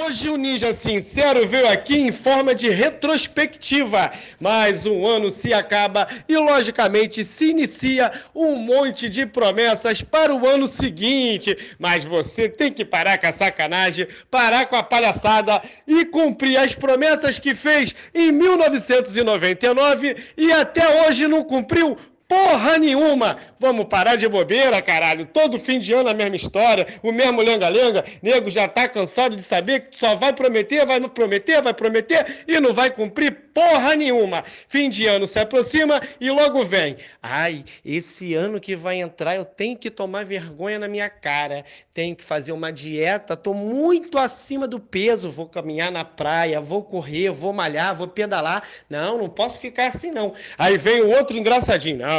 Hoje o Ninja Sincero veio aqui em forma de retrospectiva. Mais um ano se acaba e, logicamente, se inicia um monte de promessas para o ano seguinte. Mas você tem que parar com a sacanagem, parar com a palhaçada e cumprir as promessas que fez em 1999 e até hoje não cumpriu porra nenhuma. Vamos parar de bobeira, caralho. Todo fim de ano a mesma história, o mesmo lenga-lenga. Nego já tá cansado de saber que só vai prometer, vai não prometer, vai prometer e não vai cumprir porra nenhuma. Fim de ano se aproxima e logo vem. Ai, esse ano que vai entrar eu tenho que tomar vergonha na minha cara. Tenho que fazer uma dieta, tô muito acima do peso, vou caminhar na praia, vou correr, vou malhar, vou pedalar. Não, não posso ficar assim não. Aí vem o outro engraçadinho. Não,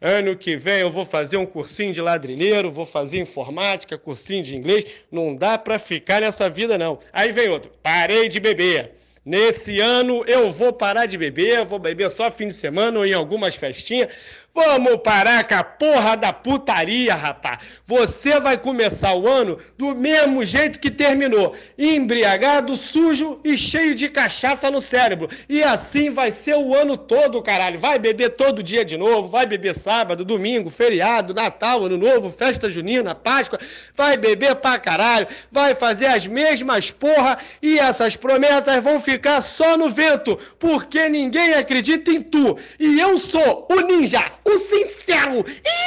Ano que vem eu vou fazer um cursinho de ladrilheiro, vou fazer informática, cursinho de inglês. Não dá para ficar nessa vida, não. Aí vem outro. Parei de beber. Nesse ano eu vou parar de beber, vou beber só fim de semana ou em algumas festinhas. Vamos parar com a porra da putaria, rapá. Você vai começar o ano do mesmo jeito que terminou, embriagado, sujo e cheio de cachaça no cérebro. E assim vai ser o ano todo, caralho. Vai beber todo dia de novo, vai beber sábado, domingo, feriado, Natal, Ano Novo, festa junina, Páscoa. Vai beber pra caralho, vai fazer as mesmas porra e essas promessas vão ficar ficar só no vento, porque ninguém acredita em tu. E eu sou o ninja, o sincero. Ih!